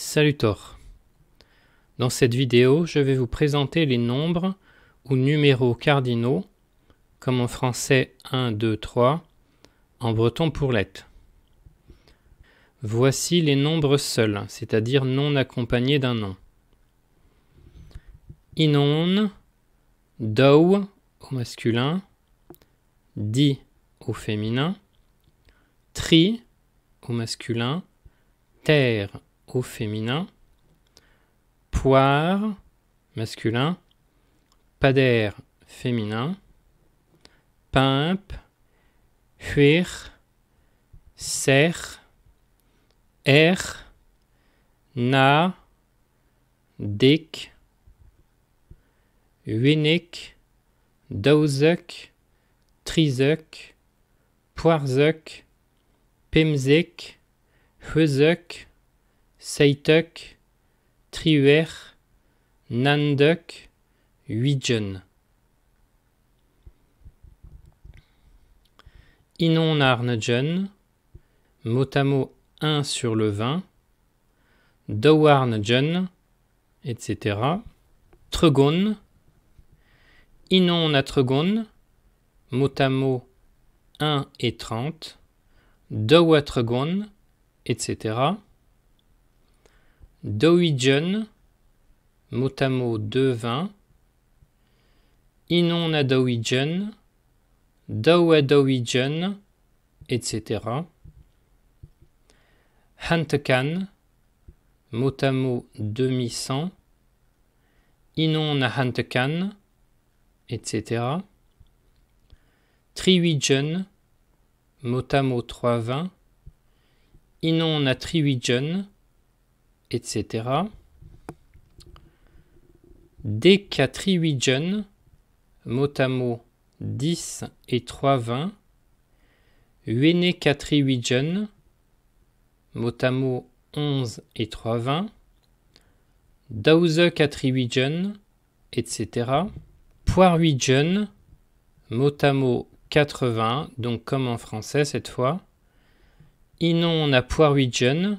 Salut Dans cette vidéo, je vais vous présenter les nombres ou numéros cardinaux, comme en français 1, 2, 3, en breton pour lettres. Voici les nombres seuls, c'est-à-dire non accompagnés d'un nom. Inon, dou au masculin, Di au féminin, Tri au masculin, Terre au féminin, poire masculin, pader féminin, pimp, huir, serre, air, na, dick. uinik, dozuk, trizek, poirzuk, pimzik, huzuk, Seituk, Triuer, Nanduk, Huijen. Inonarnjen, Motamo 1 sur le 20, Dowarnjen, etc. Tregon, Inonatregon, Motamo 1 et 30, Dowatregon, etc. Dowijun, Motamo 2.20, Inon à Dowijun, Dow à etc. Hantakan, Motamo 2100, Inon à Hantakan, etc. Triwijun, Motamo 3.20, Inon à Triwijun, etc. d 4 Triwigen, mot à mot 10 et 3 20, Uene Katriwigen, mot à mot 11 et 3 20, Dause Katriwigen, etc. Poirwigen, mot à mot 80, donc comme en français cette fois. Inon à Poirwigen,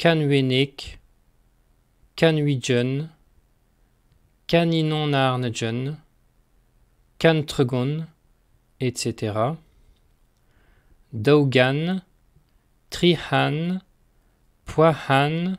Kanwenek, Kanwijun, Kaninonarnjen, Kantregon, etc. Daugan, Trihan, Poihan,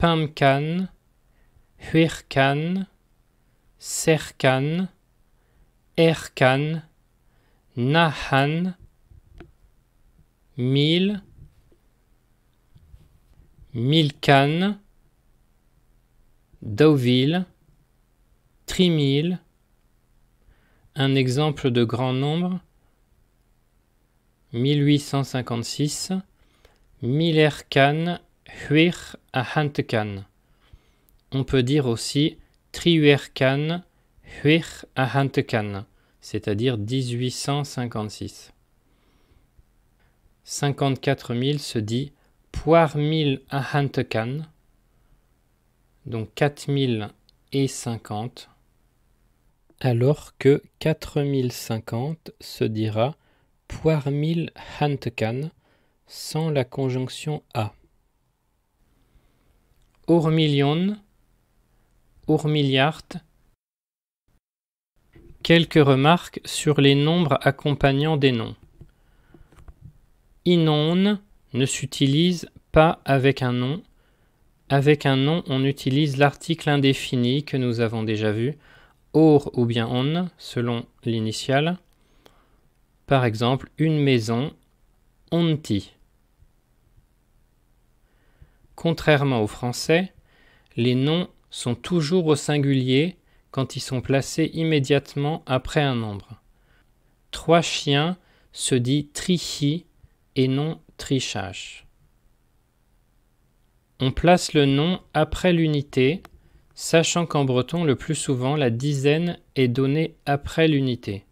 Pamkan, Huirkan, Serkan, Erkan, Nahan, Mil, Milkan, Deauville, Trimille, un exemple de grand nombre, 1856, Millerkan, Huir à Hantekan. On peut dire aussi Triuerkan, Huir à Hantekan, c'est-à-dire 1856. 54 000 se dit poire mille Hantekan, donc 4050, alors que 4050 se dira poire mille Hantekan sans la conjonction A. Ourmillion, milliard Quelques remarques sur les nombres accompagnant des noms. Inon ne s'utilise pas avec un nom. Avec un nom, on utilise l'article indéfini que nous avons déjà vu, or ou bien on, selon l'initiale. Par exemple, une maison, onti. Contrairement au français, les noms sont toujours au singulier quand ils sont placés immédiatement après un nombre. Trois chiens se dit trichi et non trichage. On place le nom après l'unité, sachant qu'en breton, le plus souvent, la dizaine est donnée après l'unité.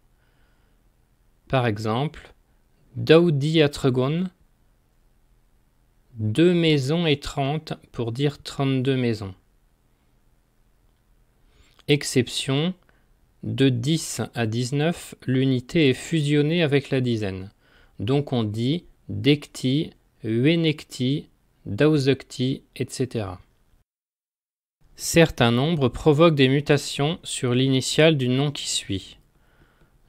Par exemple, a Atregon, deux maisons et trente pour dire trente-deux maisons. Exception, de 10 à 19, l'unité est fusionnée avec la dizaine. Donc on dit Dekti, Wenekti, DAUZEKTI, etc. Certains nombres provoquent des mutations sur l'initiale du nom qui suit.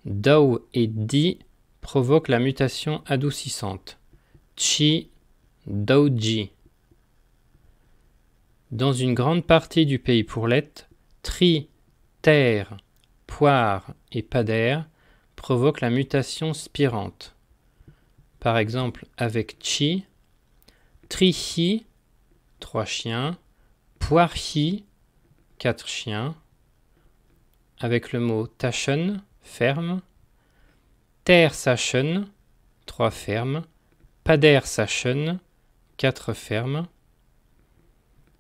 Dao et Di provoquent la mutation adoucissante. Chi, Daoji. Dans une grande partie du pays pourlette, tri, terre, poire et pader provoquent la mutation spirante. Par exemple, avec chi, trihi »,« trois chiens, poirchi, quatre chiens. Avec le mot tachen, ferme, ter sachen, trois fermes, pader sachen, quatre fermes.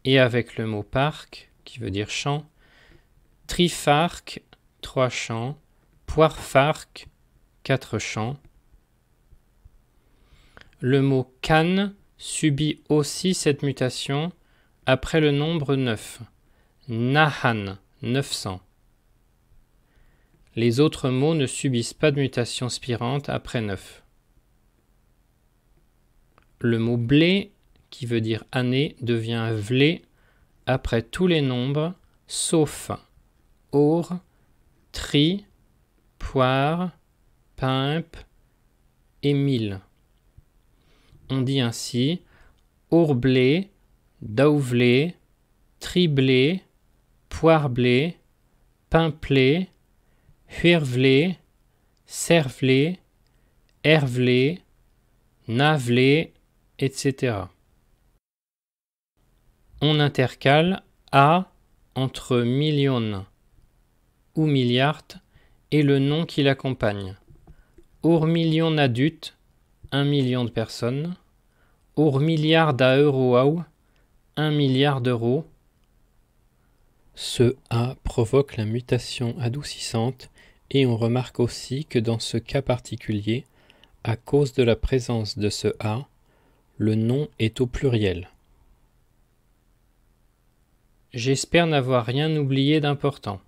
Et avec le mot parc, qui veut dire champ, trifark »,« trois champs, poirfark, quatre champs. Le mot can » subit aussi cette mutation après le nombre 9. Nahan 900. Les autres mots ne subissent pas de mutation spirante après 9. Le mot blé, qui veut dire année, devient vlé après tous les nombres sauf or, tri, poire, pimp et mille on dit ainsi ourblé, dauvelé, triblé, poirblé, pimplé, huirvelé, servlé, hervelé, navelé, etc. On intercale A entre million ou milliard et le nom qui l'accompagne. Ourmillion adulte, 1 million de personnes. Our milliard d'euros, euro 1 milliard d'euros. Ce A provoque la mutation adoucissante et on remarque aussi que dans ce cas particulier, à cause de la présence de ce A, le nom est au pluriel. J'espère n'avoir rien oublié d'important.